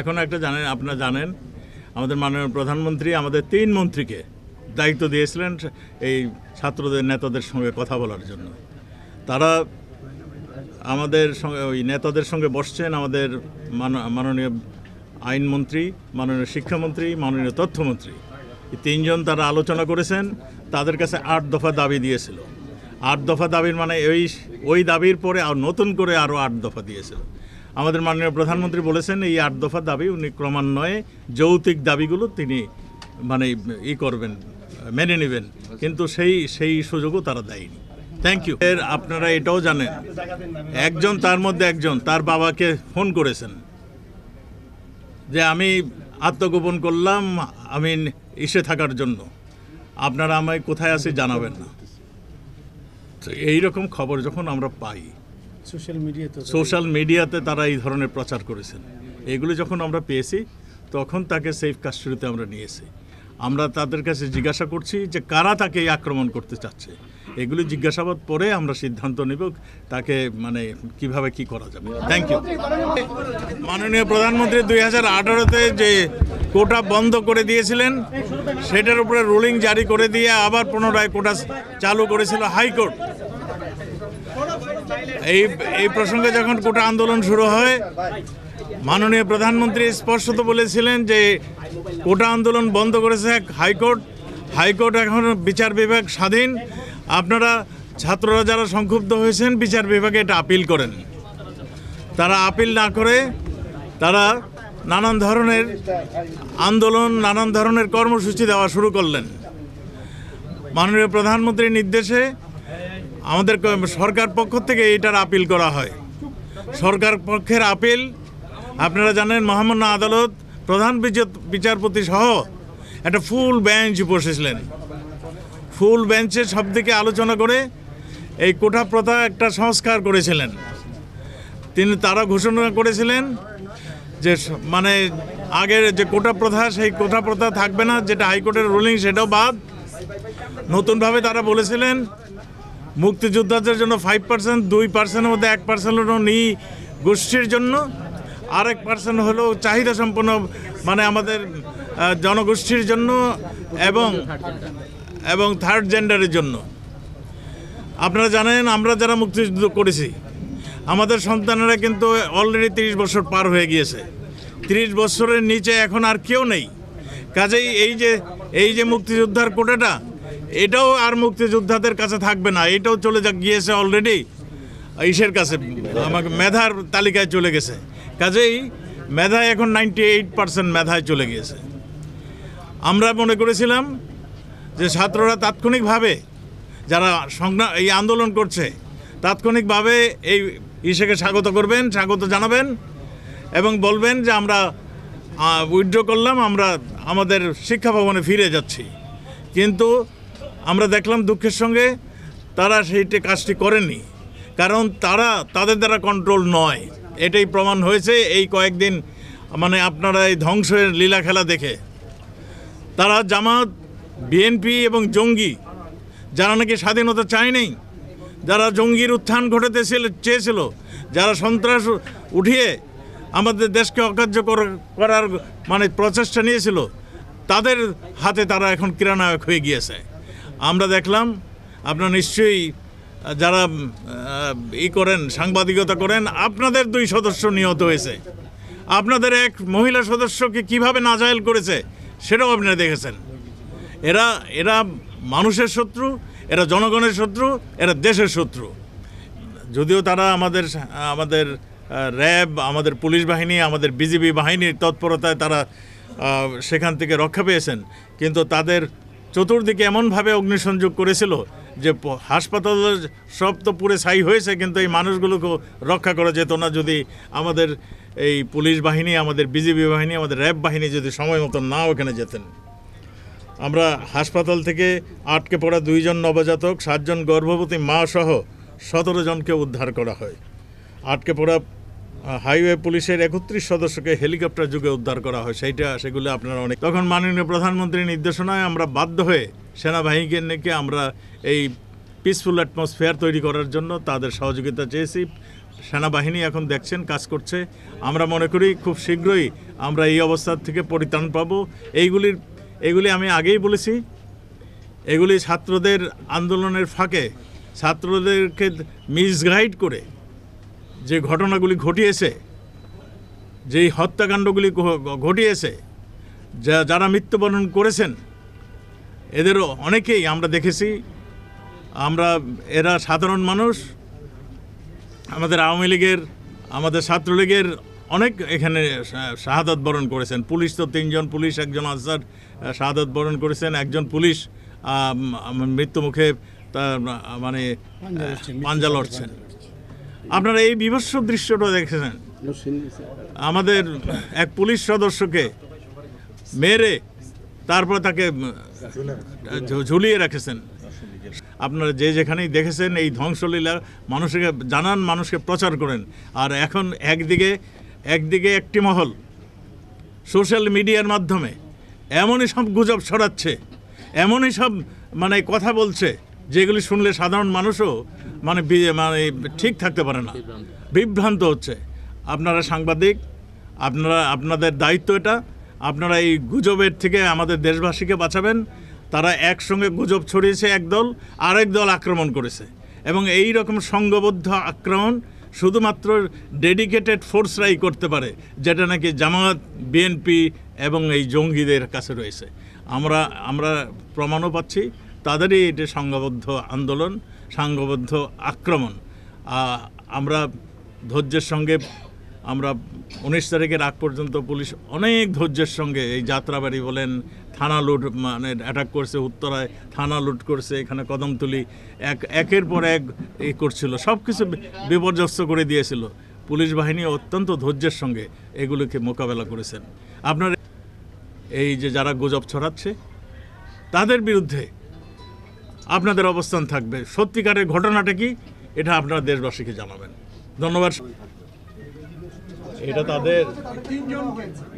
এখন একটা জানেন আপনারা জানেন আমাদের মাননীয় প্রধানমন্ত্রী আমাদের তিন মন্ত্রীকে দায়িত্ব দিয়েছিলেন এই ছাত্রদের নেতাদের সঙ্গে কথা বলার জন্য তারা আমাদের সঙ্গে ওই নেতাদের সঙ্গে বসছেন আমাদের মাননীয় আইনমন্ত্রী মাননীয় শিক্ষামন্ত্রী মাননীয় তথ্যমন্ত্রী তিনজন তারা আলোচনা করেছেন তাদের কাছে আট দফা দাবি দিয়েছিল আট দফা দাবির মানে ওই ওই দাবির পরে আর নতুন করে আরও আট দফা দিয়েছিল আমাদের মাননীয় প্রধানমন্ত্রী বলেছেন এই আট দফা দাবি উনি ক্রমান্বয়ে যৌতিক দাবিগুলো তিনি মানে ই করবেন মেনে নেবেন কিন্তু সেই সেই সুযোগও তারা দেয়নি থ্যাংক ইউ এর আপনারা এটাও জানেন একজন তার মধ্যে একজন তার বাবাকে ফোন করেছেন যে আমি আত্মগোপন করলাম আমি ইসে থাকার জন্য আপনারা আমায় কোথায় আছে জানাবেন না তো এইরকম খবর যখন আমরা পাই সোশ্যাল মিডিয়াতে তারা এই ধরনের প্রচার করেছেন এগুলো যখন আমরা পেয়েছি তখন তাকে সেফ কাস্টডিতে আমরা নিয়েছি আমরা তাদের কাছে জিজ্ঞাসা করছি যে কারা তাকে আক্রমণ করতে চাচ্ছে এগুলি জিজ্ঞাসাবাদ পরে আমরা সিদ্ধান্ত নেব তাকে মানে কিভাবে কি করা যাবে থ্যাংক ইউ মাননীয় প্রধানমন্ত্রী দুই হাজার আঠারোতে যে কোটা বন্ধ করে দিয়েছিলেন সেটার উপরে রুলিং জারি করে দিয়ে আবার পুনরায় কোটা চালু করেছিল হাইকোর্ট এই এই প্রসঙ্গে যখন কোটা আন্দোলন শুরু হয় মাননীয় প্রধানমন্ত্রী স্পষ্টত বলেছিলেন যে কোটা আন্দোলন বন্ধ করেছে এক হাইকোর্ট হাইকোর্ট এখন বিচার বিভাগ স্বাধীন আপনারা ছাত্ররা যারা সংক্ষুব্ধ হয়েছেন বিচার বিভাগে এটা আপিল করেন তারা আপিল না করে তারা নানান ধরনের আন্দোলন নানান ধরনের কর্মসূচি দেওয়া শুরু করলেন মাননীয় প্রধানমন্ত্রীর নির্দেশে আমাদের সরকার পক্ষ থেকে এটার আপিল করা হয় সরকার পক্ষের আপিল আপনারা জানেন মহামান্য আদালত প্রধান বিচারপতি সহ একটা ফুল বেঞ্চ বসেছিলেন ফুল বেঞ্চে সব দিকে আলোচনা করে এই কোঠা প্রথা একটা সংস্কার করেছিলেন তিনি তারা ঘোষণা করেছিলেন যে মানে আগের যে কোটা প্রথা সেই কোটা প্রথা থাকবে না যেটা হাইকোর্টের রুলিং সেটাও বাদ নতুনভাবে তারা বলেছিলেন মুক্তিযোদ্ধাদের জন্য ফাইভ পার্সেন্ট দুই পার্সেন্টের মধ্যে এক পার্সেন্ট হলো নি গোষ্ঠীর জন্য আরেক পার্সেন্ট হলো চাহিদা সম্পন্ন মানে আমাদের জনগোষ্ঠীর জন্য এবং এবং থার্ড জেন্ডারের জন্য আপনারা জানেন আমরা যারা মুক্তিযুদ্ধ করেছি আমাদের সন্তানেরা কিন্তু অলরেডি তিরিশ বছর পার হয়ে গিয়েছে তিরিশ বছরের নিচে এখন আর কেউ নেই কাজেই এই যে এই যে মুক্তিযোদ্ধার কোটাটা এটাও আর মুক্তিযোদ্ধাদের কাছে থাকবে না এটাও চলে যা গিয়েছে অলরেডি ইসের কাছে আমাকে মেধার তালিকায় চলে গেছে কাজেই মেধায় এখন নাইনটি এইট পার্সেন্ট মেধায় চলে গিয়েছে আমরা মনে করেছিলাম যে ছাত্ররা তাৎক্ষণিকভাবে যারা সংগ্রাম এই আন্দোলন করছে তাৎক্ষণিকভাবে এই ইসেকে স্বাগত করবেন স্বাগত জানাবেন এবং বলবেন যে আমরা উইথড্র করলাম আমরা আমাদের শিক্ষা ভবনে ফিরে যাচ্ছি কিন্তু আমরা দেখলাম দুঃখের সঙ্গে তারা সেইটি কাজটি করেনি কারণ তারা তাদের দ্বারা কন্ট্রোল নয় এটাই প্রমাণ হয়েছে এই কয়েকদিন মানে আপনারা এই ধ্বংসের লীলা খেলা দেখে তারা জামাত বিএনপি এবং জঙ্গি যারা নাকি স্বাধীনতা চায়নি যারা জঙ্গির উত্থান ঘটাতে চেয়েছিল যারা সন্ত্রাস উঠিয়ে আমাদের দেশকে অকার্যকর করার মানে প্রচেষ্টা নিয়েছিল তাদের হাতে তারা এখন ক্রীড়ানায়ক হয়ে গিয়েছে আমরা দেখলাম আপনার নিশ্চয়ই যারা ই করেন সাংবাদিকতা করেন আপনাদের দুই সদস্য নিহত হয়েছে আপনাদের এক মহিলা সদস্যকে কিভাবে নাজায়েল করেছে সেটাও আপনারা দেখেছেন এরা এরা মানুষের শত্রু এরা জনগণের শত্রু এরা দেশের শত্রু যদিও তারা আমাদের আমাদের র্যাব আমাদের পুলিশ বাহিনী আমাদের বিজিবি বাহিনীর তৎপরতায় তারা সেখান থেকে রক্ষা পেয়েছেন কিন্তু তাদের চতুর্দিকে এমনভাবে অগ্নিসংযোগ করেছিল যে হাসপাতাল সব তো পুরে ছাই হয়েছে কিন্তু এই মানুষগুলোকে রক্ষা করা যেত না যদি আমাদের এই পুলিশ বাহিনী আমাদের বিজেপি বাহিনী আমাদের র্যাব বাহিনী যদি সময় মতো না ওখানে যেতেন আমরা হাসপাতাল থেকে আটকে পড়া দুইজন নবজাতক সাতজন গর্ভবতী মা সহ সতেরো জনকে উদ্ধার করা হয় আটকে পড়া হাইওয়ে পুলিশের একত্রিশ সদস্যকে হেলিকপ্টার যুগে উদ্ধার করা হয় সেইটা সেগুলো আপনারা অনেক তখন মাননীয় প্রধানমন্ত্রীর নির্দেশনায় আমরা বাধ্য হয়ে সেনাবাহিনীকে আমরা এই পিসফুল অ্যাটমসফেয়ার তৈরি করার জন্য তাদের সহযোগিতা চেয়েছি সেনাবাহিনী এখন দেখছেন কাজ করছে আমরা মনে করি খুব শীঘ্রই আমরা এই অবস্থার থেকে পরিত্রাণ পাব এইগুলির এগুলি আমি আগেই বলেছি এগুলি ছাত্রদের আন্দোলনের ফাঁকে ছাত্রদেরকে মিসগাইড করে যে ঘটনাগুলি ঘটিয়েছে যেই হত্যাকাণ্ডগুলি ঘটিয়েছে যা যারা মৃত্যুবরণ করেছেন এদেরও অনেকেই আমরা দেখেছি আমরা এরা সাধারণ মানুষ আমাদের আওয়ামী লীগের আমাদের ছাত্রলীগের অনেক এখানে শাহাদত বরণ করেছেন পুলিশ তো তিনজন পুলিশ একজন আনসার শাহাদত বরণ করেছেন একজন পুলিশ মৃত্যুমুখে তার মানে পাঞ্জা লড়ছেন আপনারা এই বিভৎস দৃশ্যটা দেখেছেন আমাদের এক পুলিশ সদস্যকে মেরে তারপর তাকে ঝুলিয়ে রেখেছেন আপনারা যে যেখানেই দেখেছেন এই ধ্বংসলীলা মানুষকে জানান মানুষকে প্রচার করেন আর এখন একদিকে একদিকে একটি মহল সোশ্যাল মিডিয়ার মাধ্যমে এমনই সব গুজব ছড়াচ্ছে এমনই সব মানে কথা বলছে যেগুলি শুনলে সাধারণ মানুষও মানে মানে ঠিক থাকতে পারে না বিভ্রান্ত হচ্ছে আপনারা সাংবাদিক আপনারা আপনাদের দায়িত্ব এটা আপনারা এই গুজবের থেকে আমাদের দেশবাসীকে বাঁচাবেন তারা একসঙ্গে গুজব ছড়িয়েছে একদল আরেক দল আক্রমণ করেছে এবং এই রকম সংঘবদ্ধ আক্রমণ শুধুমাত্র ডেডিকেটেড ফোর্সরাই করতে পারে যেটা নাকি জামাত বিএনপি এবং এই জঙ্গিদের কাছে রয়েছে আমরা আমরা প্রমাণও পাচ্ছি তাদেরই এটি সংঘবদ্ধ আন্দোলন সাংঘবদ্ধ আক্রমণ আমরা ধৈর্যের সঙ্গে আমরা উনিশ তারিখের আগ পর্যন্ত পুলিশ অনেক ধৈর্যের সঙ্গে এই যাত্রাবাড়ি বলেন থানা লুট মানে অ্যাটাক করছে উত্তরায় থানা লুট করছে এখানে কদমতুলি এক একের পর এক এ করছিল সব কিছু বিপর্যস্ত করে দিয়েছিল পুলিশ বাহিনী অত্যন্ত ধৈর্যের সঙ্গে এগুলোকে মোকাবেলা করেছেন আপনার এই যে যারা গুজব ছড়াচ্ছে তাদের বিরুদ্ধে আপনাদের অবস্থান থাকবে সত্যিকারের ঘটনাটা কি এটা আপনারা দেশবাসীকে জানাবেন ধন্যবাদ এটা তাদের